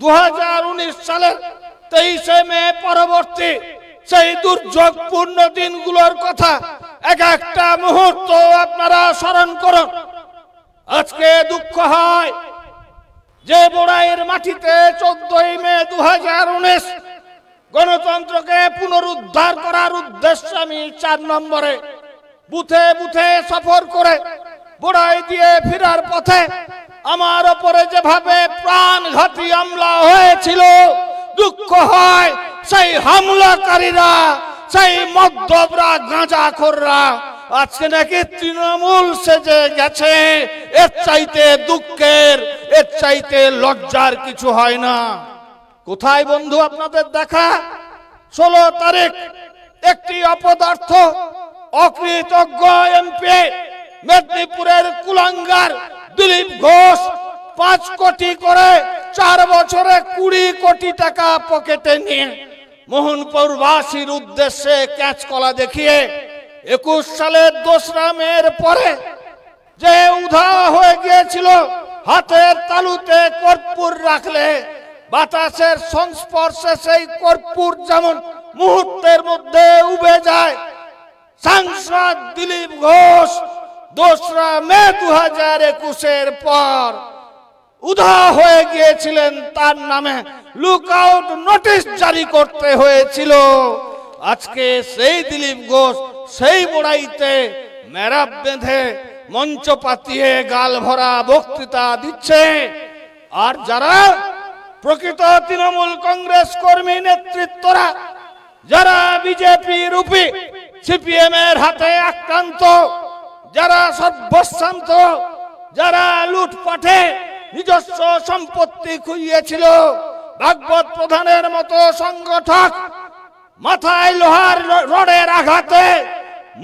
দু সালের তেইশে মে পরবর্তী সেই দুর্যোগপূর্ণ দিনগুলোর কথা এক একটা মুহূর্ত আপনারা স্মরণ করুন আজকে দুঃখ হয় যে বড়াইয়ের মাটিতে চোদ্দই মে দু গণতন্ত্রকে পুনরুদ্ধার করার উদ্দেশ্যে আমি চার নম্বরে বুথে বুথে সফর করে বড়াই দিয়ে ফেরার পথে আমার ওপরে যেভাবে ঘাটি হামলা হয়েছিল দুঃখ হয় সেই হামলাকারীরা সেই মদ্যপরা খোররা আজকে নাকি তৃণমূল সেজে গেছে এর চাইতে দুঃখের এর চাইতে লজ্জার কিছু হয় না কোথায় বন্ধু আপনাদের দেখা ষোলো তারিখ একটি অপদার্থ অকৃতজ্ঞ এমপি মেদিনীপুরের কুলাঙ্গার দিলীপ ঘোষ পাঁচ কোটি করে চার বছরে কুড়ি কোটি টাকা পকেটে নিয়ে বাসীর উদ্দেশ্যে ক্যাচ কলা দেখিয়ে একুশ সালের দোসরা মেয়ের পরে যে উধা হয়ে গিয়েছিল হাতের তালুতে কর্পূর রাখলে বাতাসের সংস্পর্শে সেই কর্পূর যেমন মুহূর্তের মধ্যে উবে যায় সাংসদ দিলীপ ঘোষ দোসরা মে দু হাজার একুশের পর উধা হয়ে গিয়েছিলেন তার নামে লুক আউট নোটিশ জারি করতে হয়েছিল আজকে সেই দিলীপ ঘোষ সেই বড়াইতে মেরাপ বেঁধে মঞ্চ পাতিয়ে গাল ভরা বক্তৃতা দিচ্ছে আর যারা প্রকৃত তৃণমূল কংগ্রেস কর্মী নেতৃত্বরা যারা বিজেপি রূপী সিপিএম এর হাতে আক্রান্ত যারা সর্বশান্ত যারা লুটপাটে নিজস্ব সম্পত্তি খুঁজিয়েছিল ভাগবত প্রধানের মতো সংগঠক মাথায় লোহার রডের আঘাতে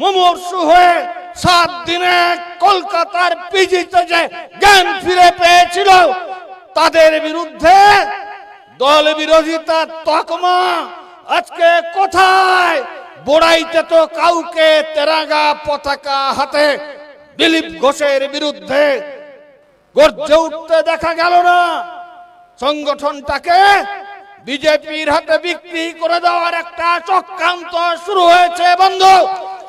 মুমূর্ষু হয়ে সাত দিনে কলকাতার পিজিতে যে জ্ঞান ফিরে পেয়েছিল তাদের বিরুদ্ধে দল বিরোধিতা তকমা আজকে কোথায় বোড়াইতে তো কাউকে তেরাগা পতাকা হাতে দিলীপ ঘোষের বিরুদ্ধে গর্জে উঠতে দেখা গেল না সংগঠনটাকে বিজেপির হাতে বিক্রি করে দেওয়ার একটা চক্রান্ত শুরু হয়েছে বন্ধু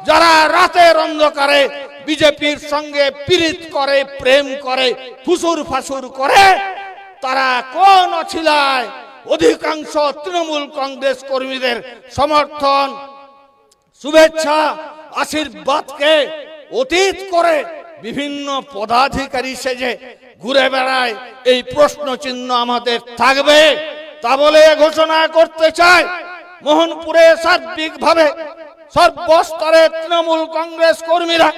যারা রাতের অন্ধকারে বিজেপির সঙ্গে পীড়িত করে প্রেম করে ফুসুর ফাসুর করে তারা কোন অধিকাংশ তৃণমূল কংগ্রেস কর্মীদের সমর্থন শুভেচ্ছা আশীর্বাদকে অতীত করে বিভিন্ন পদাধিকারী সেজে ঘুরে বেড়ায় এই প্রশ্ন চিহ্ন আমাদের থাকবে তা বলে ঘোষণা করতে চাই মোহনপুরে ভাবে সর্বস্তরে তৃণমূল কংগ্রেস কর্মীরা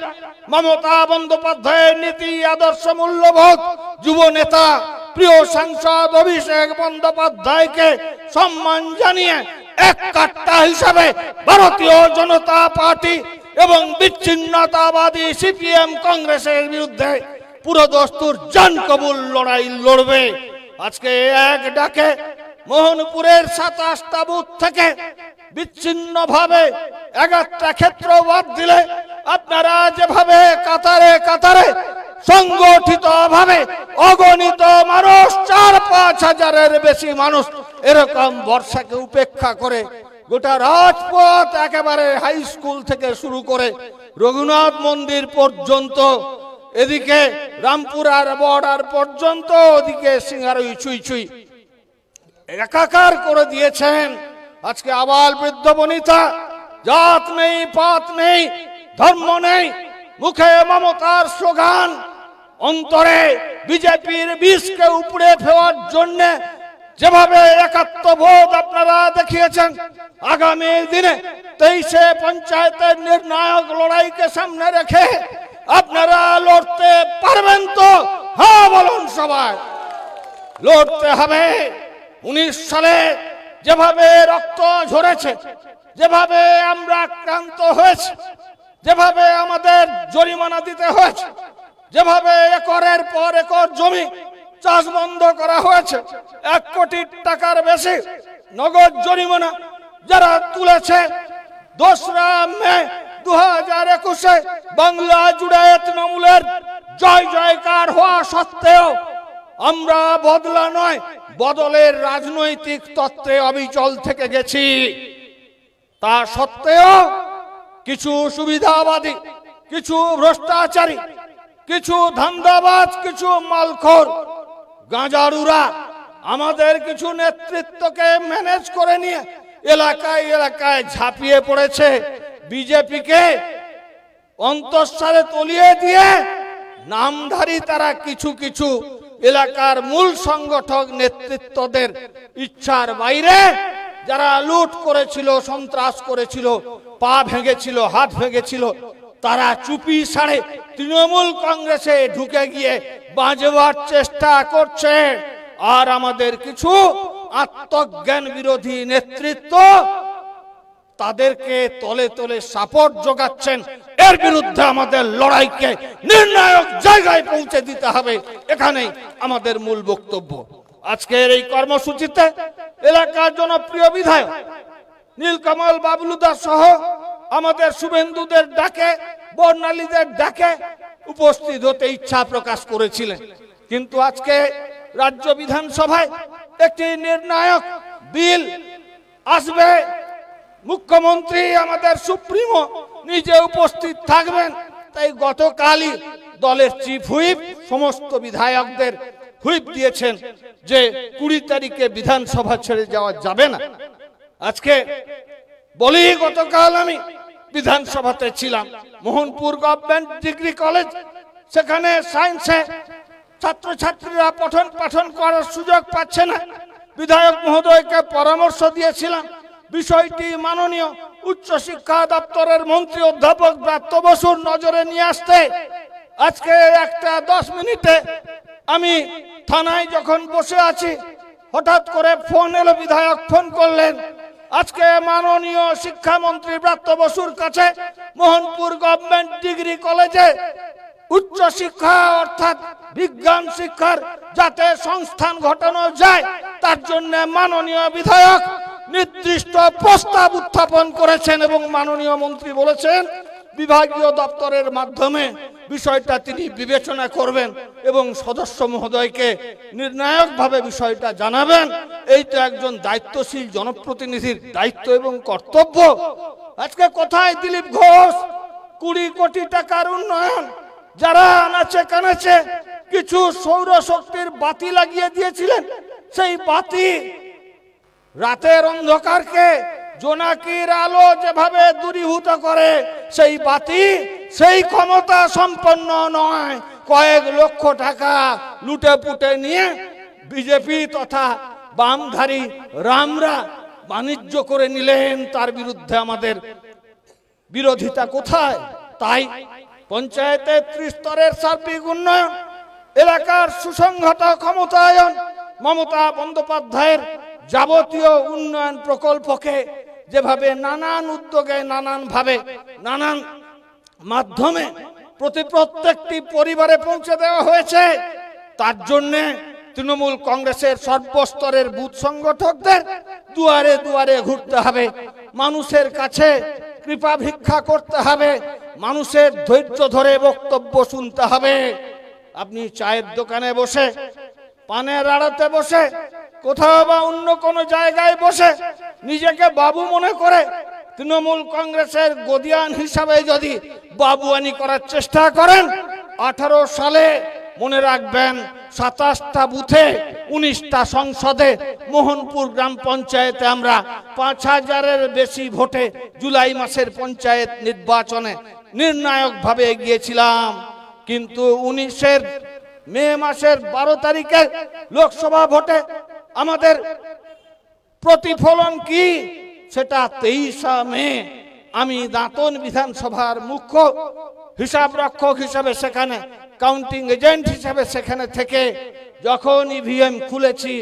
মমতা বন্দ্যোপাধ্যায়ের নীতি আদর্শ মূল্যবোধ যুব নেতা প্রিয় সাংসদ অভিষেক বন্দ্যোপাধ্যায়কে সম্মান জানিয়ে এক কাট্টা হিসাবে ভারতীয় জনতা পার্টি এবং বিচ্ছিন্নতাবাদী সিপিএম কংগ্রেসের বিরুদ্ধে দস্তুর জান কবুল লড়াই লড়বে আজকে এক ডাকে মোহনপুরের সাতাশটা বুথ থেকে বিচ্ছিন্নভাবে একটা ক্ষেত্র বাদ দিলে আপনারা যেভাবে কাতারে কাতারে সংগঠিত ভাবে অগণিত মানুষ চার পাঁচ হাজারের বেশি মানুষ এরকম বর্ষাকে উপেক্ষা করে গোটা রাজপথ একেবারে হাই স্কুল থেকে শুরু করে রঘুনাথ মন্দির পর্যন্ত এদিকে রামপুরার বর্ডার পর্যন্ত ওদিকে সিংহারই ছুঁই ছুঁই একাকার করে দিয়েছেন আজকে আবার বৃদ্ধ বনিতা জাত নেই পাত নেই ধর্ম নেই মুখে মমতার স্লোগান অন্তরে বিজেপির বিষকে উপরে ফেওয়ার জন্য যেভাবে একাত্ম বোধ আপনারা দেখিয়েছেন আগামী দিনে তেইশে পঞ্চায়েতের নির্ণায়ক লড়াইকে সামনে রেখে আপনারা লড়তে পারবেন তো হ্যাঁ বলুন সবাই লড়তে হবে উনিশ সালে যেভাবে রক্ত ঝরেছে যেভাবে আমরা আক্রান্ত হয়েছে যেভাবে আমাদের জরিমানা দিতে হয়েছে যেভাবে একরের পর একর জমি চাষ বন্ধ করা হয়েছে এক কোটি টাকার বেশি নগদ জরিমানা যারা তুলেছে দোসরা মে দু হাজার একুশে বাংলা জুড়ে তৃণমূলের জয় জয়কার হওয়া সত্ত্বেও আমরা বদলা নয় বদলের রাজনৈতিক তত্ত্বে অবিচল থেকে গেছি তা সত্ত্বেও কিছু সুবিধাবাদী কিছু ভ্রষ্টাচারী কিছু ধান্দাবাজ কিছু মালখর গাঁজারুরা আমাদের কিছু নেতৃত্বকে ম্যানেজ করে নিয়ে এলাকায় এলাকায় ঝাঁপিয়ে পড়েছে বিজেপিকে অন্তঃসারে তলিয়ে দিয়ে নামধারী তারা কিছু কিছু এলাকার মূল সংগঠক নেতৃত্বদের ইচ্ছার বাইরে যারা লুট করেছিল সন্ত্রাস করেছিল পা ভেঙেছিল হাত ভেঙেছিল তারা চুপি সারে তৃণমূল কংগ্রেসে ঢুকে গিয়ে বাঁচবার চেষ্টা করছে আর আমাদের কিছু আত্মজ্ঞান বিরোধী নেতৃত্ব তাদেরকে তলে তলে সাপোর্ট যোগাচ্ছেন এর বিরুদ্ধে আমাদের লড়াইকে নির্ণায়ক জায়গায় পৌঁছে দিতে হবে এখানেই আমাদের মূল বক্তব্য আজকের এই কর্মসূচিতে এলাকার জনপ্রিয় বিধায়ক নীলকমল বাবলুদা সহ আমাদের শুভেন্দুদের ডাকে বর্ণালীদের ডাকে উপস্থিত হতে ইচ্ছা প্রকাশ করেছিলেন কিন্তু আজকে রাজ্য বিধানসভায় একটি নির্ণায়ক বিল আসবে মুখ্যমন্ত্রী আমাদের সুপ্রিমো নিজে উপস্থিত থাকবেন তাই গতকালই দলের চিফ হুইপ সমস্ত বিধায়কদের হুইপ দিয়েছেন যে কুড়ি তারিখে বিধানসভা ছেড়ে যাওয়া যাবে না আজকে বলি গতকাল আমি বিধানসভাতে ছিলাম মোহনপুর গভর্নমেন্ট ডিগ্রি কলেজ সেখানে সায়েন্সে ছাত্রছাত্রীরা পঠন পাঠন করার সুযোগ পাচ্ছে না বিধায়ক মহোদয়কে পরামর্শ দিয়েছিলাম বিষয়টি মাননীয় উচ্চশিক্ষা দপ্তরের মন্ত্রী অধ্যাপক ব্রাত্য বসুর নজরে নিয়ে আসতে আজকে একটা দশ মিনিটে আমি থানায় যখন বসে আছি হঠাৎ করে ফোন এলো বিধায়ক ফোন করলেন আজকে মাননীয় শিক্ষামন্ত্রী ব্রাত্য বসুর কাছে মোহনপুর গভর্নমেন্ট ডিগ্রি কলেজে উচ্চ শিক্ষা অর্থাৎ বিজ্ঞান শিক্ষার যাতে সংস্থান ঘটানো যায় তার জন্য মাননীয় বিধায়ক নির্দিষ্ট প্রস্তাব উত্থাপন করেছেন এবং মাননীয় মন্ত্রী বলেছেন বিভাগীয় দপ্তরের মাধ্যমে বিষয়টা তিনি বিবেচনা করবেন এবং সদস্য মহোদয়কে নির্ণায়কভাবে বিষয়টা জানাবেন এই তো একজন দায়িত্বশীল জনপ্রতিনিধির দায়িত্ব এবং কর্তব্য আজকে কোথায় দিলীপ ঘোষ কুড়ি কোটি টাকার উন্নয়ন যারা আনাচে কানাচে কিছু সৌরশক্তির বাতি লাগিয়ে দিয়েছিলেন সেই বাতি রাতের অন্ধকারকে জোনাকির আলো যেভাবে দূরীভূত করে সেই বাতি সেই ক্ষমতা সম্পন্ন নয় কয়েক লক্ষ টাকা লুটে পুটে নিয়ে বিজেপি তথা বামধারী রামরা বাণিজ্য করে নিলেন তার বিরুদ্ধে আমাদের বিরোধিতা কোথায় তাই পঞ্চায়েতের ত্রিস্তরের সার্বিক উন্নয়ন এলাকার সুসংহত ক্ষমতায়ন মমতা বন্দ্যোপাধ্যায়ের যাবতীয় উন্নয়ন প্রকল্পকে যেভাবে নানান উদ্যোগে নানানভাবে নানান মাধ্যমে প্রতি প্রত্যেকটি পরিবারে পৌঁছে দেওয়া হয়েছে তার জন্যে তৃণমূল কংগ্রেসের সর্বস্তরের বুথ সংগঠকদের দুয়ারে দুয়ারে ঘুরতে হবে মানুষের কাছে কৃপা ভিক্ষা করতে হবে মানুষের ধৈর্য ধরে বক্তব্য শুনতে হবে আপনি চায়ের দোকানে বসে পানের আড়াতে বসে কোথাও বা অন্য কোনো জায়গায় বসে নিজেকে বাবু মনে করে তৃণমূল কংগ্রেসের গদিয়ান হিসাবে যদি বাবুয়ানি করার চেষ্টা করেন আঠারো সালে মনে রাখবেন সাতাশটা বুথে উনিশটা সংসদে মোহনপুর গ্রাম পঞ্চায়েতে আমরা পাঁচ হাজারের বেশি ভোটে জুলাই মাসের পঞ্চায়েত নির্বাচনে নির্ণায়কভাবে এগিয়েছিলাম কিন্তু উনিশের মে মাসের বারো তারিখে লোকসভা ভোটে আমাদের প্রতিফলন কি সেটা তেইশা মে আমি দাঁতন বিধানসভার মুখ্য হিসাব রক্ষক হিসাবে সেখানে কাউন্টিং এজেন্ট হিসাবে সেখানে থেকে যখন ইভিএম e খুলেছি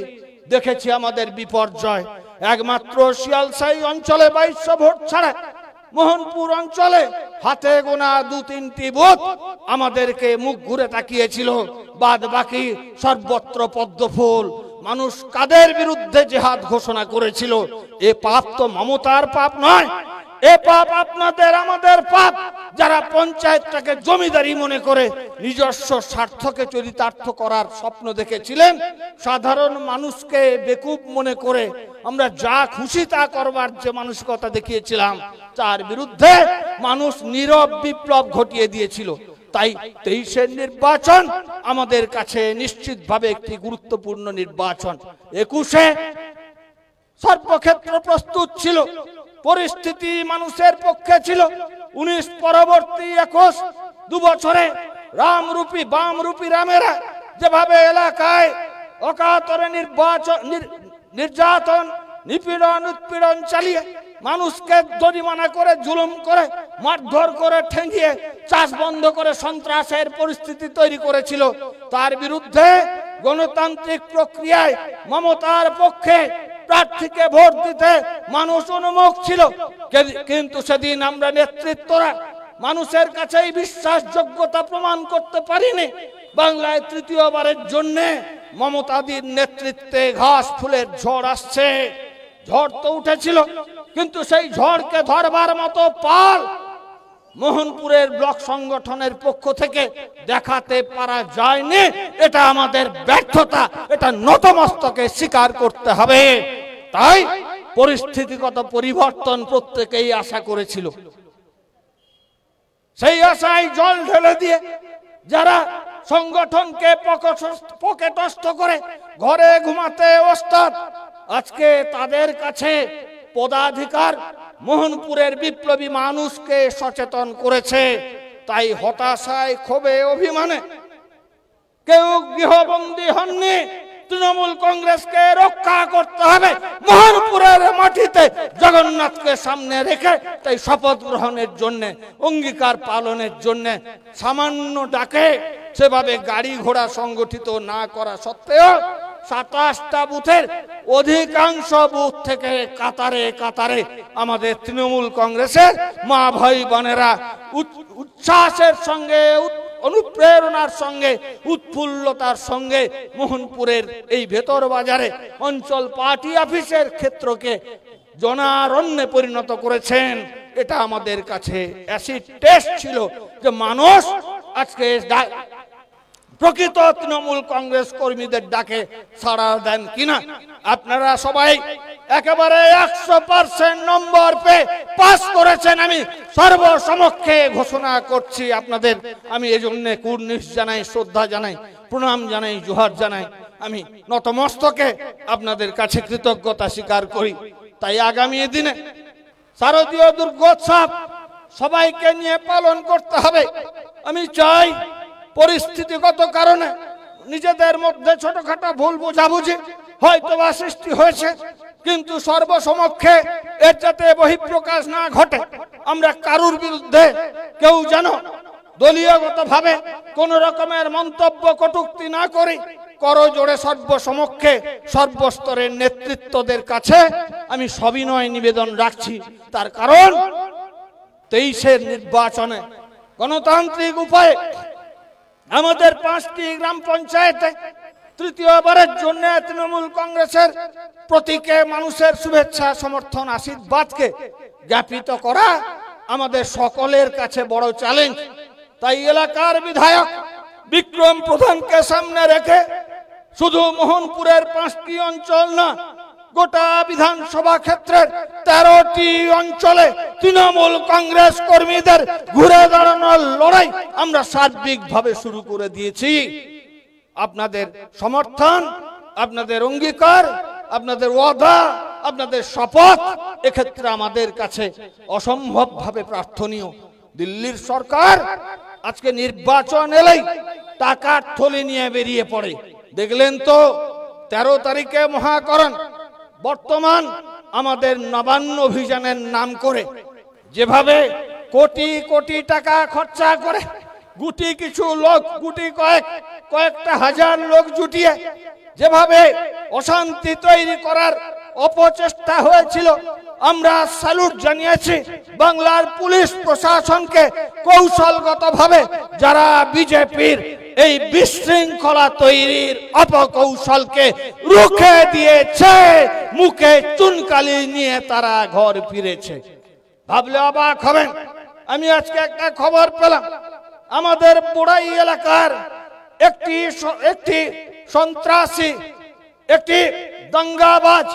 দেখেছি আমাদের বিপর্যয় একমাত্র শিয়ালসাই অঞ্চলে বাইশশো ভোট ছাড়া মোহনপুর অঞ্চলে হাতে গোনা দু তিনটি বুথ আমাদেরকে মুখ ঘুরে তাকিয়েছিল বাদ বাকি সর্বত্র পদ্মফুল মানুষ কাদের বিরুদ্ধে জেহাদ ঘোষণা করেছিল এ পাপ তো মমতার পাপ নয় এ পাপ আপনাদের আমাদের পাপ যারা পঞ্চায়েতটাকে জমিদারি মনে করে নিজস্ব স্বার্থকে চরিতার্থ করার স্বপ্ন দেখেছিলেন সাধারণ মানুষকে বেকুব মনে করে আমরা যা খুশি তা করবার যে মানসিকতা দেখিয়েছিলাম তার বিরুদ্ধে মানুষ নীরব বিপ্লব ঘটিয়ে দিয়েছিল তাই তেইশের নির্বাচন আমাদের কাছে নিশ্চিতভাবে একটি গুরুত্বপূর্ণ নির্বাচন একুশে সর্বক্ষেত্র প্রস্তুত ছিল পরিস্থিতি মানুষের পক্ষে ছিল উনিশ পরবর্তী একুশ দু বছরে রামরূপী বামরূপী রামেরা যেভাবে এলাকায় অকাতরে নির্বাচন নির্যাতন নিপীড়ন উৎপীড়ন চালিয়ে মানুষকে জরিমানা করে জুলুম করে মারধর করে ঠেঙ্গিয়ে চাষ বন্ধ করে সন্ত্রাসের পরিস্থিতি তৈরি করেছিল তার বিরুদ্ধে গণতান্ত্রিক প্রক্রিয়ায় মমতার পক্ষে প্রার্থীকে ভোট দিতে মানুষ অনুমুখ ছিল কিন্তু সেদিন আমরা নেতৃত্বরা মানুষের কাছে এই বিশ্বাসযোগ্যতা প্রমাণ করতে পারিনি বাংলায় তৃতীয়বারের জন্যে মমতাদির নেতৃত্বে ঘাস ফুলের ঝড় আসছে ঝড় তো উঠেছিল কিন্তু সেই ঝড়কে ধরবার মতো পাল মোহনপুরের ব্লক সংগঠনের পক্ষ থেকে দেখাতে পারা যায়নি এটা আমাদের ব্যর্থতা এটা নতমস্তকে স্বীকার করতে হবে তাই পরিস্থিতিগত পরিবর্তন প্রত্যেকেই আশা করেছিল সেই আশায় জল ঢেলে দিয়ে যারা সংগঠনকে পকেটস্থ করে ঘরে ঘুমাতে ওস্তাদ আজকে তাদের কাছে পদাধিকার মোহনপুরের বিপ্লবী মানুষকে সচেতন করেছে তাই হতাশায় ক্ষোভে অভিমানে কেউ গৃহবন্দী হননি তৃণমূল কংগ্রেসকে রক্ষা করতে হবে মোহনপুরের মাটিতে জগন্নাথকে সামনে রেখে তাই শপথ গ্রহণের জন্য অঙ্গীকার পালনের জন্য সামান্য ডাকে সেভাবে গাড়ি ঘোড়া সংগঠিত না করা সত্ত্বেও সাতাশটা বুথের অধিকাংশ বুথ থেকে কাতারে কাতারে আমাদের তৃণমূল কংগ্রেসের মা ভাই বোনেরা উচ্ছ্বাসের সঙ্গে অনুপ্রেরণার সঙ্গে উৎফুল্লতার সঙ্গে মোহনপুরের এই ভেতর বাজারে অঞ্চল পার্টি অফিসের ক্ষেত্রকে জনারণ্যে পরিণত করেছেন এটা আমাদের কাছে অ্যাসিড টেস্ট ছিল যে মানুষ আজকে প্রকৃত তৃণমূল কংগ্রেস কর্মীদের ডাকে সাড়া দেন কিনা আপনারা সবাই একেবারে একশো পার্সেন্ট নম্বর পেয়ে পাস করেছেন আমি সর্বসমক্ষে ঘোষণা করছি আপনাদের আমি এজন্য কুর্নিশ জানাই শ্রদ্ধা জানাই প্রণাম জানাই জোহার জানাই আমি নতমস্তকে আপনাদের কাছে কৃতজ্ঞতা স্বীকার করি তাই আগামী দিনে শারদীয় দুর্গোৎসব সবাইকে নিয়ে পালন করতে হবে আমি চাই পরিস্থিতিগত কারণে নিজেদের মধ্যে ছোটখাটো ভুল বোঝাবুঝি হয়তো বা সৃষ্টি হয়েছে কিন্তু সর্বসমক্ষে এর যাতে বহিঃপ্রকাশ না ঘটে আমরা কারুর বিরুদ্ধে কেউ যেন দলীয়গতভাবে কোন রকমের মন্তব্য কটুক্তি না করি করজোড়ে সর্বসমক্ষে সর্বস্তরের নেতৃত্বদের কাছে আমি সবিনয় নিবেদন রাখছি তার কারণ তেইশের নির্বাচনে গণতান্ত্রিক উপায়ে আমাদের পাঁচটি গ্রাম পঞ্চায়েতে তৃতীয়বারের জন্য তৃণমূল কংগ্রেসের প্রতীকে মানুষের শুভেচ্ছা সমর্থন আশীর্বাদকে জ্ঞাপিত করা আমাদের সকলের কাছে বড় চ্যালেঞ্জ তাই এলাকার বিধায়ক বিক্রম প্রধানকে সামনে রেখে শুধু মোহনপুরের পাঁচটি অঞ্চল না গোটা বিধানসভা ক্ষেত্রের তেরোটি অঞ্চলে তৃণমূল কংগ্রেস কর্মীদের ঘুরে দাঁড়ানোর লড়াই আমরা সার্বিকভাবে শুরু করে দিয়েছি আপনাদের সমর্থন আপনাদের অঙ্গীকার আপনাদের ওয়াদা আপনাদের শপথ এক্ষেত্রে আমাদের কাছে অসম্ভবভাবে প্রার্থনীয় দিল্লির সরকার আজকে নির্বাচন এলেই টাকার থলি নিয়ে বেরিয়ে পড়ে দেখলেন তো তেরো তারিখে মহাকরণ বর্তমান আমাদের নবান্ন অভিযানের নাম করে যেভাবে কোটি কোটি টাকা খরচা করে গুটি কিছু লোক গুটি কয়েক কয়েকটা হাজার লোক জুটিয়ে যেভাবে অশান্তি তৈরি করার অপচেষ্টা হয়েছিল আমরা স্যালুট জানিয়েছি বাংলার পুলিশ প্রশাসনকে কৌশলগতভাবে যারা বিজেপির এই বিশৃঙ্খলা তৈরির অপকৌশলকে রুখে দিয়েছে মুখে চুনকালি নিয়ে তারা ঘর ফিরেছে ভাবলে অবাক হবেন আমি আজকে একটা খবর পেলাম আমাদের পুরাই এলাকার একটি একটি সন্ত্রাসী একটি দাঙ্গাবাজ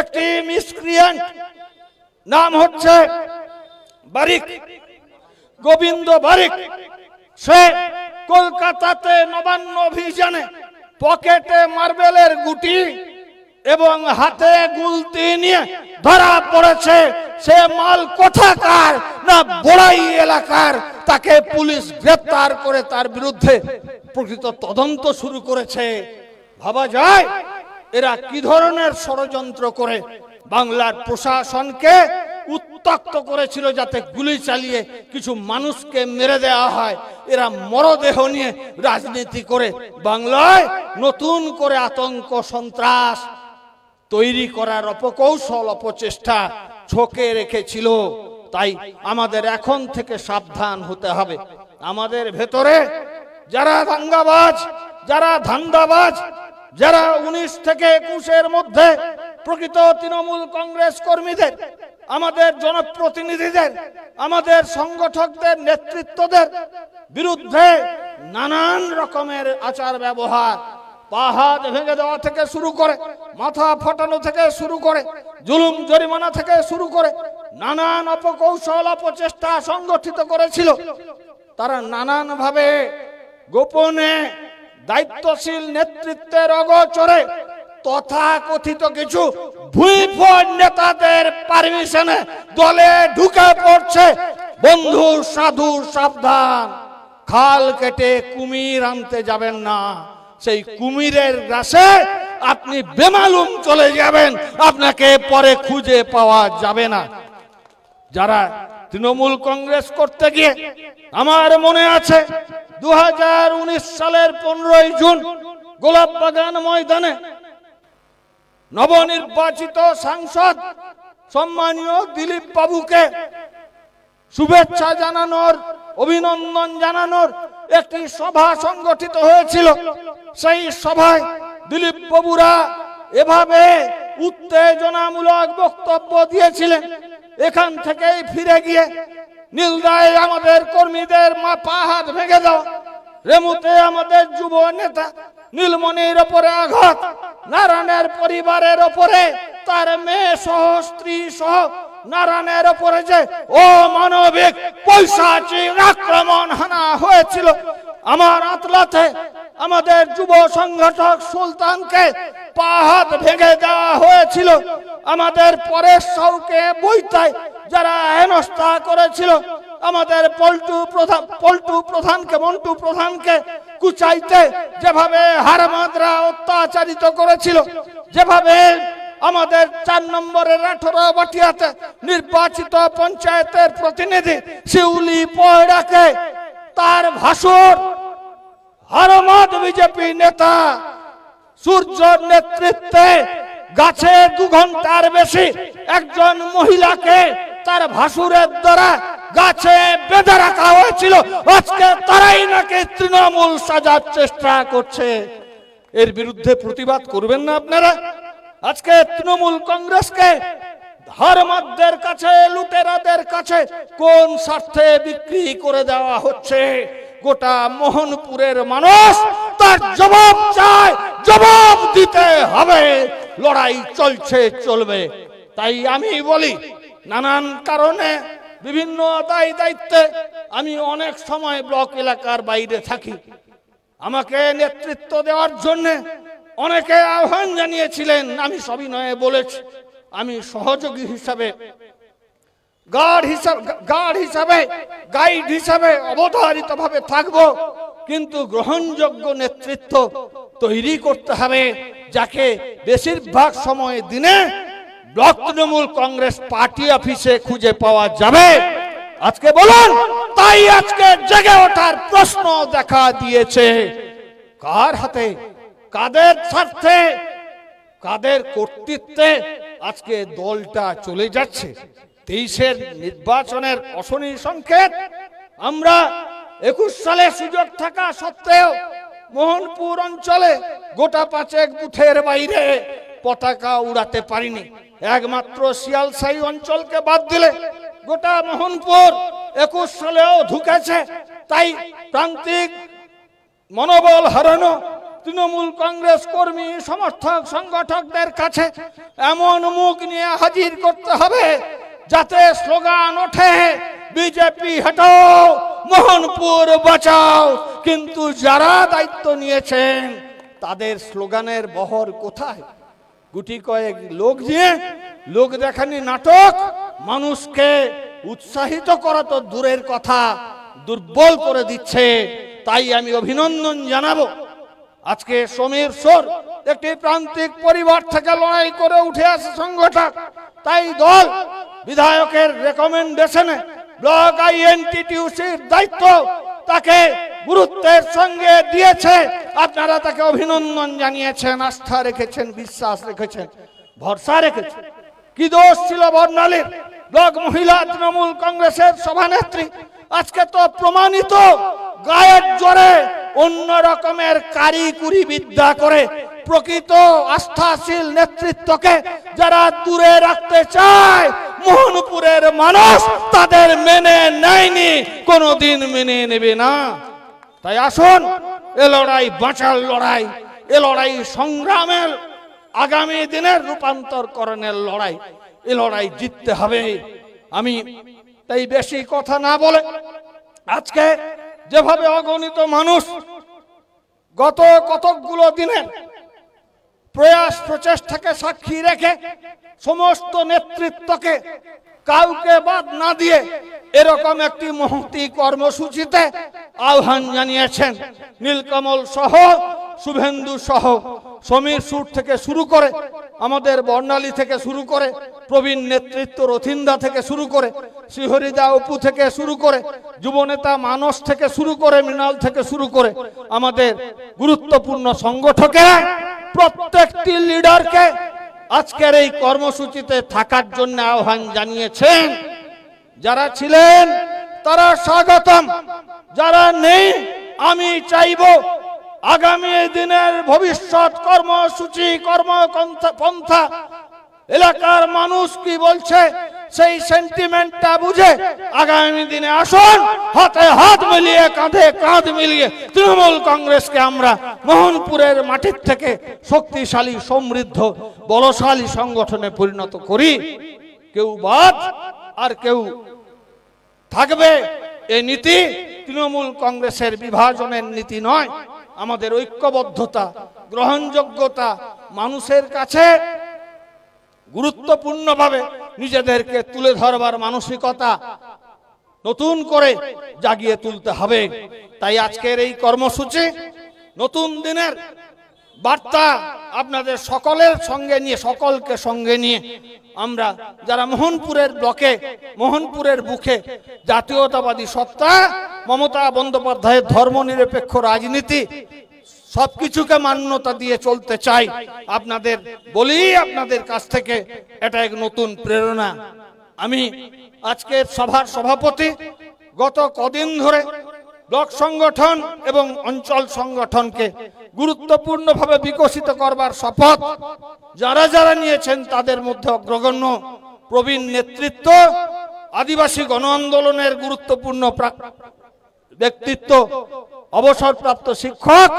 একটি মিসক্রিয়েন্ট নাম হচ্ছে বারিক গোবিন্দ বারিক সে কলকাতাতে নবান্ন অভিযানে পকেটে মার্বেলের গুটি এবং হাতে গুলতি নিয়ে ধরা পড়েছে সে মাল কোথাকার না বড়াই এলাকার তাকে পুলিশ গ্রেপ্তার করে তার বিরুদ্ধে প্রকৃত তদন্ত শুরু করেছে ভাবা যায় এরা কি ধরনের ষড়যন্ত্র করে বাংলার প্রশাসনকে উত্তক্ত করেছিল যাতে গুলি চালিয়ে কিছু মানুষকে মেরে দেওয়া হয় এরা মরদেহ নিয়ে রাজনীতি করে বাংলায় নতুন করে আতঙ্ক সন্ত্রাস তৈরি করার অপকৌশল অপচেষ্টা ছকে রেখেছিল তাই আমাদের এখন থেকে সাবধান হতে হবে আমাদের ভেতরে যারা দাঙ্গাবাজ যারা ধান্দাবাজ যারা উনিশ থেকে একুশের মধ্যে প্রকৃত তৃণমূল কংগ্রেস কর্মীদের আমাদের জনপ্রতিনিধিদের আমাদের সংগঠকদের নেতৃত্বদের বিরুদ্ধে নানান রকমের আচার ব্যবহার পাহাড় ভেঙে দেওয়া থেকে শুরু করে মাথা ফটানো থেকে শুরু করে জুলুম জরিমানা থেকে শুরু করে নানান অপকৌশল অপচেষ্টা সংগঠিত করেছিল তারা নানানভাবে গোপনে দায়িত্বশীল নেতৃত্বের অগোচরে তথাকথিত কিছু ভুইফোর নেতাদের পারমিশনে দলে ঢুকে পড়ছে বন্ধু সাধু সাবধান খাল কেটে কুমির আনতে যাবেন না সেই কুমিরের গ্রাসে আপনি বেমালুম চলে যাবেন আপনাকে পরে খুঁজে পাওয়া যাবে না যারা তৃণমূল কংগ্রেস করতে গিয়ে আমার মনে আছে দু সালের পনেরোই জুন গোলাপ বাগান ময়দানে নবনির্বাচিত সাংসদ সম্মানীয় দিলীপ বাবুকে শুভেচ্ছা জানানোর অভিনন্দন জানানোর একটি সভা সংগঠিত হয়েছিল সেই সভায় দিলীপ বাবুরা এভাবে উত্তেজনামূলক বক্তব্য দিয়েছিলেন এখান থেকেই ফিরে গিয়ে নীলদায় আমাদের কর্মীদের মা হাত ভেঙে দেওয়া রেমুতে আমাদের যুব নেতা নীলমণির ওপরে আঘাত নারায়ণের পরিবারের ওপরে তার মেয়ে সহ স্ত্রী সহ নারায়ণের ওপরে যে ও মানবিক পৈশাচিক আক্রমণ হানা হয়েছিল আমার আতলাতে আমাদের যুব সংগঠক সুলতানকে পাহাত ভেঙে দেওয়া হয়েছিল আমাদের পরের সৌকে বইতায় যারা হেনস্থা করেছিল আমাদের পল্টু প্রধান পল্টু প্রধানকে মন্টু প্রধানকে কুচাইতে যেভাবে হারমাদরা অত্যাচারিত করেছিল যেভাবে আমাদের চার নম্বরের আঠারো বাটিয়াতে নির্বাচিত পঞ্চায়েতের প্রতিনিধি শিউলি পয়ড়াকে তার ভাসুর হরমত বিজেপি নেতা সূর্য নেতৃত্বে গাছে দু ঘন্টার বেশি একজন মহিলাকে তার ভাসুরের দ্বারা গাছে বেঁধে রাখা হয়েছিল আজকে তারাই নাকি তৃণমূল সাজার চেষ্টা করছে এর বিরুদ্ধে প্রতিবাদ করবেন না আপনারা আজকে তৃণমূল কংগ্রেসকে ধর্মদের কাছে লুটেরাদের কাছে কোন স্বার্থে বিক্রি করে দেওয়া হচ্ছে গোটা মোহনপুরের মানুষ তার জবাব চায় জবাব দিতে হবে লড়াই চলছে চলবে তাই আমি বলি নানান কারণে বিভিন্ন দায় দায়িত্বে আমি অনেক সময় ব্লক এলাকার বাইরে থাকি আমাকে নেতৃত্ব দেওয়ার জন্যে অনেকে আহ্বান জানিয়েছিলেন আমি সবিনয়ে বলেছি আমি সহযোগী হিসাবে গার্ড হিসাবে গার্ড হিসাবে গাইড হিসাবে অবধারিত ভাবে থাকব কিন্তু গ্রহণযোগ্য নেতৃত্ব তৈরি করতে হবে যাকে বেশিরভাগ সময় দিনে ব্লক তৃণমূল কংগ্রেস পার্টি অফিসে খুঁজে পাওয়া যাবে আজকে বলুন তাই আজকে জেগে ওঠার প্রশ্ন দেখা দিয়েছে কার হাতে কাদের স্বার্থে কাদের কর্তৃত্বে আজকে দলটা চলে যাচ্ছে তেইশের নির্বাচনের অশনি সংকেত আমরা একুশ সালে সুযোগ থাকা সত্ত্বেও মোহনপুর অঞ্চলে গোটা পাঁচেক বুথের বাইরে পতাকা উড়াতে পারিনি একমাত্র শিয়ালসাই অঞ্চলকে বাদ দিলে গোটা মোহনপুর একুশ সালেও ঢুকেছে তাই প্রান্তিক মনোবল হারানো তৃণমূল কংগ্রেস কর্মী সমর্থক সংগঠকদের কাছে এমন মুখ নিয়ে হাজির করতে হবে যাতে স্লোগান ওঠে বিজেপি হটাও মোহনপুর বাঁচাও কিন্তু যারা দায়িত্ব নিয়েছেন তাদের স্লোগানের বহর কোথায় গুটি কয়েক লোক নিয়ে লোক দেখানি নাটক মানুষকে উৎসাহিত করা তো দূরের কথা দুর্বল করে দিচ্ছে তাই আমি অভিনন্দন জানাবো আজকে সমীর সোর একটি প্রান্তিক পরিবার থেকে লড়াই করে উঠে আসে সংগঠন তাই দল বিধায়কের রেকমেন্ডেশনে ব্লক আইএনটিটিউসির দায়িত্ব তাকে গুরুত্বের সঙ্গে দিয়েছে আপনারা তাকে অভিনন্দন জানিয়েছেন আস্থা রেখেছেন বিশ্বাস রেখেছেন ভরসা রেখেছেন কি দোষ ছিল বর্ণালীর ব্লক মহিলা তৃণমূল কংগ্রেসের সভানেত্রী আজকে তো প্রমাণিত গায়ের জোরে অন্য রকমের কারিকুরি বিদ্যা করে প্রকৃত আস্থাশীল নেতৃত্বকে যারা দূরে রাখতে চায় মোহনপুরের মানুষ তাদের মেনে নেয়নি কোনোদিন মেনে নেবে না তাই আসুন এ লড়াই বাঁচার লড়াই এ লড়াই সংগ্রামের আগামী দিনের রূপান্তরকরণের লড়াই এ লড়াই জিততে হবে আমি তাই বেশি কথা না বলে আজকে যেভাবে অগণিত মানুষ গত কতকগুলো দিনের প্রয়াস প্রচেষ্টাকে সাক্ষী রেখে সমস্ত নেতৃত্বকে কাউকে বাদ না দিয়ে এরকম একটি মহতি কর্মসূচিতে আহ্বান জানিয়েছেন নীলকমল সহ শুভেন্দু সহ সমীর সুর থেকে শুরু করে আমাদের বর্ণালী থেকে শুরু করে প্রবীণ নেতৃত্ব রথিন্দা থেকে শুরু করে শ্রীহরিদা অপু থেকে শুরু করে যুবনেতা মানস থেকে শুরু করে মৃণাল থেকে শুরু করে আমাদের গুরুত্বপূর্ণ সংগঠকেরা প্রত্যেকটি লিডারকে আজকের এই কর্মসূচিতে থাকার জন্য আহ্বান জানিয়েছেন যারা ছিলেন তারা স্বাগতম যারা নেই আমি চাইব আগামী দিনের ভবিষ্যৎ কর্মসূচি কর্মপন্থা পন্থা এলাকার মানুষ কি বলছে সেই সেন্টিমেন্টটা বুঝে আগামী দিনে আসুন হাতে হাত মিলিয়ে কাঁধে কাঁধ মিলিয়ে তৃণমূল কংগ্রেসকে আমরা মোহনপুরের মাটির থেকে শক্তিশালী সমৃদ্ধ বলশালী সংগঠনে পরিণত করি কেউ বাদ আর কেউ থাকবে এ নীতি তৃণমূল কংগ্রেসের বিভাজনের নীতি নয় আমাদের ঐক্যবদ্ধতা গ্রহণযোগ্যতা মানুষের কাছে গুরুত্বপূর্ণভাবে নিজেদেরকে তুলে ধরবার মানসিকতা নতুন করে জাগিয়ে তুলতে হবে তাই আজকের এই কর্মসূচি নতুন দিনের বার্তা আপনাদের সকলের সঙ্গে নিয়ে সকলকে সঙ্গে নিয়ে আমরা যারা মোহনপুরের ব্লকে মোহনপুরের বুকে জাতীয়তাবাদী সত্তা মমতা বন্দ্যোপাধ্যায়ের ধর্মনিরপেক্ষ রাজনীতি সবকিছুকে মান্যতা দিয়ে চলতে চাই আপনাদের বলি আপনাদের কাছ থেকে এটা এক নতুন প্রেরণা আমি আজকের সভার সভাপতি গত কদিন ধরে ব্লক সংগঠন এবং অঞ্চল সংগঠনকে গুরুত্বপূর্ণভাবে বিকশিত করবার শপথ যারা যারা নিয়েছেন তাদের মধ্যে অগ্রগণ্য প্রবীণ নেতৃত্ব আদিবাসী গণ আন্দোলনের গুরুত্বপূর্ণ ব্যক্তিত্ব অবসরপ্রাপ্ত শিক্ষক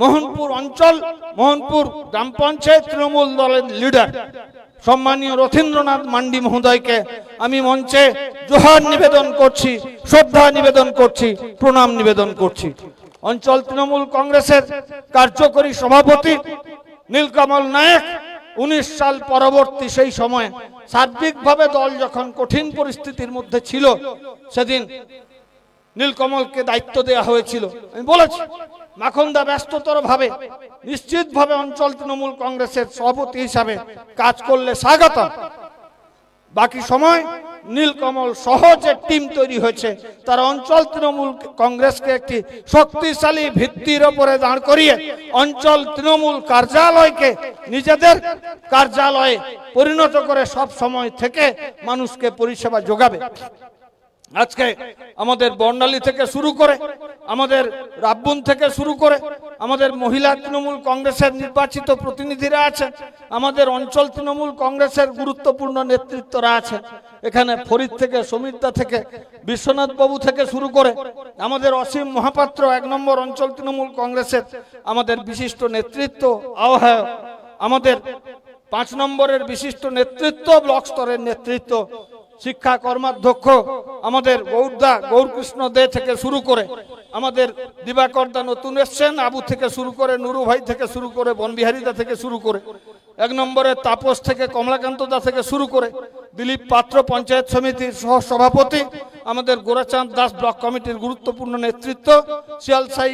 মোহনপুর অঞ্চল মোহনপুর গ্রাম পঞ্চায়েত তৃণমূল দলের লিডার সম্মানীয় রথীন্দ্রনাথ মান্ডি মহোদয়কে আমি মঞ্চে জোহার নিবেদন করছি শ্রদ্ধা নিবেদন করছি প্রণাম নিবেদন করছি অঞ্চল তৃণমূল কংগ্রেসের কার্যকরী সভাপতি নীলকমল নায়ক উনিশ সাল পরবর্তী সেই সময়ে সার্বিকভাবে দল যখন কঠিন পরিস্থিতির মধ্যে ছিল সেদিন নীলকমলকে দায়িত্ব দেয়া হয়েছিল আমি বলেছি মাখনদা ব্যস্ততর ভাবে নিশ্চিতভাবে অঞ্চল তৃণমূল কংগ্রেসের সভাপতি হিসাবে কাজ করলে স্বাগত বাকি সময় নীলকমল সহজে টিম তৈরি হয়েছে তার অঞ্চল তৃণমূল কংগ্রেসকে একটি শক্তিশালী ভিত্তির ওপরে দাঁড় করিয়ে অঞ্চল তৃণমূল কার্যালয়কে নিজেদের কার্যালয়ে পরিণত করে সব সময় থেকে মানুষকে পরিষেবা যোগাবে আজকে আমাদের বর্ণালী থেকে শুরু করে আমাদের রাব্বুন থেকে শুরু করে আমাদের মহিলা তৃণমূল কংগ্রেসের নির্বাচিত প্রতিনিধিরা আছেন আমাদের অঞ্চল তৃণমূল কংগ্রেসের গুরুত্বপূর্ণ নেতৃত্বরা আছেন এখানে ফরিদ থেকে সমিতা থেকে বিশ্বনাথ বাবু থেকে শুরু করে আমাদের অসীম মহাপাত্র এক নম্বর অঞ্চল তৃণমূল কংগ্রেসের আমাদের বিশিষ্ট নেতৃত্ব আহ্বায়ক আমাদের পাঁচ নম্বরের বিশিষ্ট নেতৃত্ব ব্লক স্তরের নেতৃত্ব শিক্ষা কর্মাধ্যক্ষ আমাদের গৌরদা গৌরকৃষ্ণ দে থেকে শুরু করে আমাদের দিবাকরদা নতুন এসছেন আবু থেকে শুরু করে নুরু ভাই থেকে শুরু করে বনবিহারিদা থেকে শুরু করে এক নম্বরে তাপস থেকে কমলাকান্ত দা থেকে শুরু করে দিলীপ পাত্র পঞ্চায়েত সমিতির সহ সভাপতি আমাদের গোরাচাঁদ দাস ব্লক কমিটির গুরুত্বপূর্ণ নেতৃত্ব শিয়ালসাই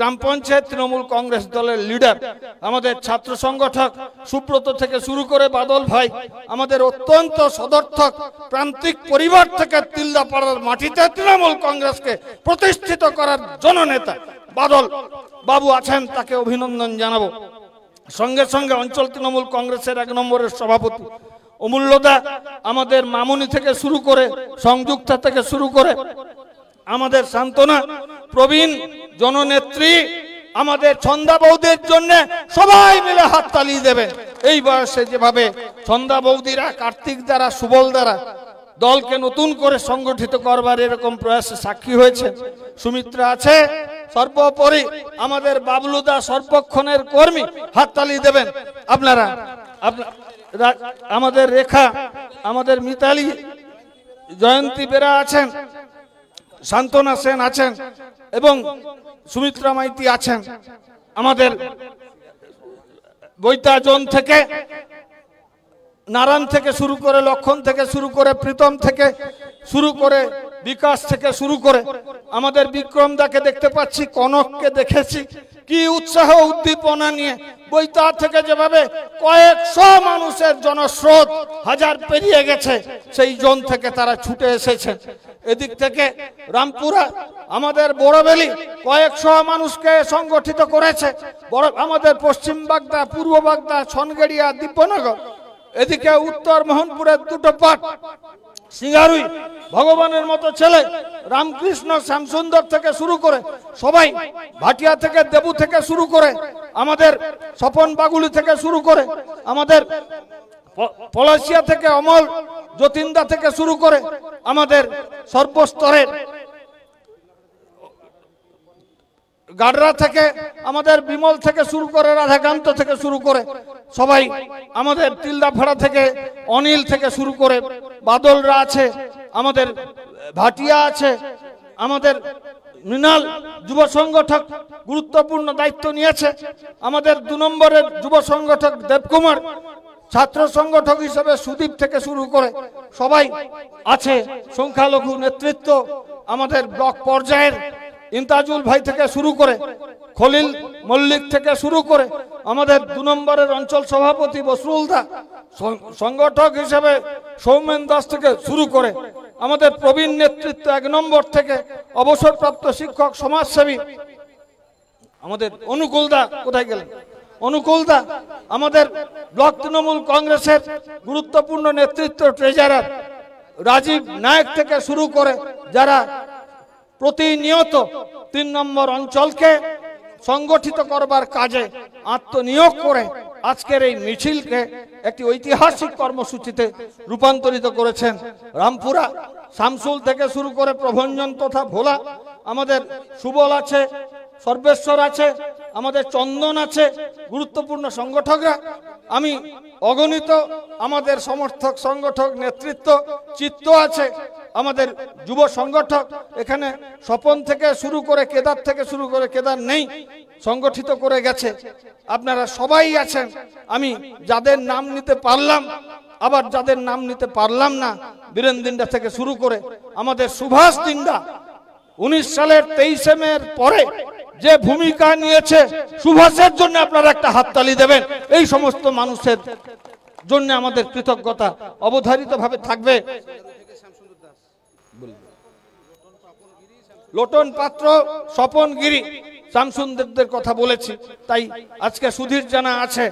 গ্রাম পঞ্চায়েত তৃণমূল কংগ্রেস দলের লিডার আমাদের ছাত্র সংগঠক সুব্রত থেকে শুরু করে বাদল ভাই আমাদের অত্যন্ত সদর্থক প্রান্তিক পরিবার থেকে তিল্লাপাড়ার মাটিতে তৃণমূল কংগ্রেসকে প্রতিষ্ঠিত করার জননেতা বাদল বাবু আছেন তাকে অভিনন্দন জানাবো সঙ্গে সঙ্গে অঞ্চল তৃণমূল কংগ্রেসের এক নম্বরের সভাপতি অমূল্যদা আমাদের মামুনি থেকে শুরু করে সংযুক্ত থেকে শুরু করে আমাদের সান্ত্বনা প্রবীণ জননেত্রী আমাদের ছন্দাবৌদের জন্য সবাই মিলে হাত তালিয়ে দেবে এই বয়সে যেভাবে ছন্দা বৌদিরা কার্তিক দ্বারা সুবল দ্বারা দলকে নতুন করে সংগঠিত করবার এরকম প্রয়াসে সাক্ষী হয়েছে সুমিত্রা আছে সর্বোপরি আমাদের বাবলুদা সর্বক্ষণের কর্মী হাততালি দেবেন আপনারা আমাদের রেখা আমাদের মিতালি জয়ন্তী বেরা আছেন সান্ত্বনা সেন আছেন এবং সুমিত্রা মাইতি আছেন আমাদের বৈতা থেকে নারায়ণ থেকে শুরু করে লক্ষণ থেকে শুরু করে প্রীতম থেকে শুরু করে বিকাশ থেকে শুরু করে আমাদের বিক্রম দাকে দেখতে পাচ্ছি কনককে দেখেছি কি উৎসাহ উদ্দীপনা নিয়ে বৈতা থেকে যেভাবে কয়েকশো মানুষের জনস্রোত হাজার পেরিয়ে গেছে সেই জন থেকে তারা ছুটে এসেছে এদিক থেকে রামপুরা আমাদের বড়বেলি কয়েকশো মানুষকে সংগঠিত করেছে বড় আমাদের পশ্চিম বাগদা পূর্ব বাগদা সনগেড়িয়া দীপনগর এদিকে উত্তর মোহনপুরের দুটো পাট সিঙ্গারুই ভগবানের মতো ছেলে রামকৃষ্ণ শ্যামসুন্দর থেকে শুরু করে সবাই ভাটিয়া থেকে দেবু থেকে শুরু করে আমাদের সপন বাগুলি থেকে শুরু করে আমাদের পলাশিয়া থেকে অমল যতিন্দা থেকে শুরু করে আমাদের সর্বস্তরের গাডরা থেকে আমাদের বিমল থেকে শুরু করে রাধাকান্ত থেকে শুরু করে সবাই আমাদের তিলদাফাড়া থেকে অনিল থেকে শুরু করে বাদলরা আছে আমাদের ভাটিয়া আছে আমাদের মৃণাল যুব সংগঠক গুরুত্বপূর্ণ দায়িত্ব নিয়েছে আমাদের দু নম্বরের যুব সংগঠক দেবকুমার ছাত্র সংগঠক হিসেবে সুদীপ থেকে শুরু করে সবাই আছে সংখ্যালঘু নেতৃত্ব আমাদের ব্লক পর্যায়ের ইন্তাজুল ভাই থেকে শুরু করে খলিল মল্লিক থেকে শুরু করে আমাদের দু নম্বরের অঞ্চল সভাপতি বসরুলদা সংগঠক হিসেবে সৌমেন দাস থেকে শুরু করে আমাদের প্রবীণ নেতৃত্ব এক নম্বর থেকে অবসরপ্রাপ্ত শিক্ষক সমাজসেবী আমাদের অনুকূল দা কোথায় গেলেন অনুকূলদা আমাদের ব্লক তৃণমূল কংগ্রেসের গুরুত্বপূর্ণ নেতৃত্ব ট্রেজারার রাজীব নায়ক থেকে শুরু করে যারা প্রতিনিয়ত তিন নম্বর অঞ্চলকে সংগঠিত করবার কাজে আত্মনিয়োগ করে আজকের এই মিছিলকে একটি ঐতিহাসিক কর্মসূচিতে রূপান্তরিত করেছেন রামপুরা শামসুল থেকে শুরু করে প্রভঞ্জন তথা ভোলা আমাদের সুবল আছে সর্বেশ্বর আছে আমাদের চন্দন আছে গুরুত্বপূর্ণ সংগঠকরা আমি অগণিত আমাদের সমর্থক সংগঠক নেতৃত্ব চিত্ত আছে আমাদের যুব সংগঠক এখানে স্বপন থেকে শুরু করে কেদার থেকে শুরু করে কেদার নেই সংগঠিত করে গেছে আপনারা সবাই আছেন আমি যাদের নাম নিতে পারলাম আবার যাদের নাম নিতে পারলাম না বীরেন দিনডা থেকে শুরু করে আমাদের সুভাষ দিন্ডা উনিশ সালের তেইশে মের পরে যে ভূমিকা নিয়েছে সুভাষের জন্য আপনারা একটা হাততালি দেবেন এই সমস্ত মানুষের জন্য আমাদের কৃতজ্ঞতা অবধারিতভাবে থাকবে লোটন পাত্র স্বপন গিরি শামসুন্দরদের কথা বলেছি তাই আজকে সুধীর জানা আছে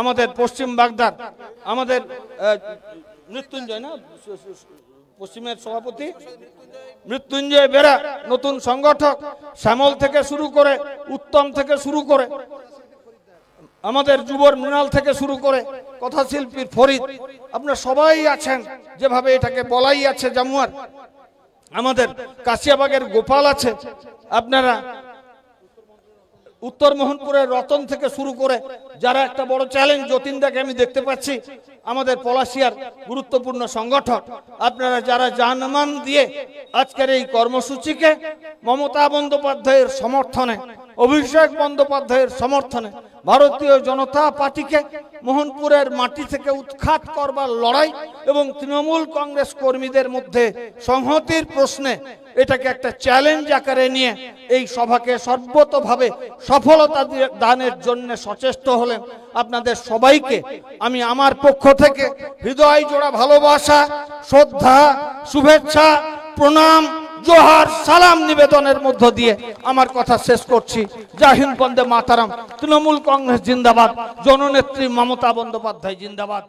আমাদের পশ্চিম বাগদার আমাদের মৃত্যুঞ্জয় না পশ্চিমের সভাপতি মৃত্যুঞ্জয় বেরা নতুন সংগঠক শ্যামল থেকে শুরু করে উত্তম থেকে শুরু করে আমাদের যুবর মৃণাল থেকে শুরু করে কথাশিল্পীর ফরিদ আপনারা সবাই আছেন যেভাবে এটাকে বলাই আছে জামুয়ার আমাদের কাশিয়াবাগের গোপাল আছে আপনারা উত্তর মোহনপুরের রতন থেকে শুরু করে যারা একটা বড় চ্যালেঞ্জ যতীনদাকে আমি দেখতে পাচ্ছি আমাদের পলাশিয়ার গুরুত্বপূর্ণ সংগঠন আপনারা যারা জানমান দিয়ে আজকের এই কর্মসূচিকে মমতা বন্দ্যোপাধ্যায়ের সমর্থনে অভিষেক বন্দ্যোপাধ্যায়ের সমর্থনে ভারতীয় জনতা পার্টিকে মোহনপুরের মাটি থেকে উৎখাত করবার লড়াই এবং তৃণমূল কংগ্রেস কর্মীদের মধ্যে সংহতির প্রশ্নে এটাকে একটা চ্যালেঞ্জ আকারে নিয়ে এই সভাকে সর্বতভাবে সফলতা দানের জন্য সচেষ্ট হলেন আপনাদের সবাইকে আমি আমার পক্ষ থেকে হৃদয় জোড়া ভালোবাসা শ্রদ্ধা শুভেচ্ছা প্রণাম জোহার সালাম নিবেদনের মধ্য দিয়ে আমার কথা শেষ করছি জাহিন বন্দে মাতারাম তৃণমূল কংগ্রেস জিন্দাবাদ জননেত্রী মমতা বন্দ্যোপাধ্যায় জিন্দাবাদ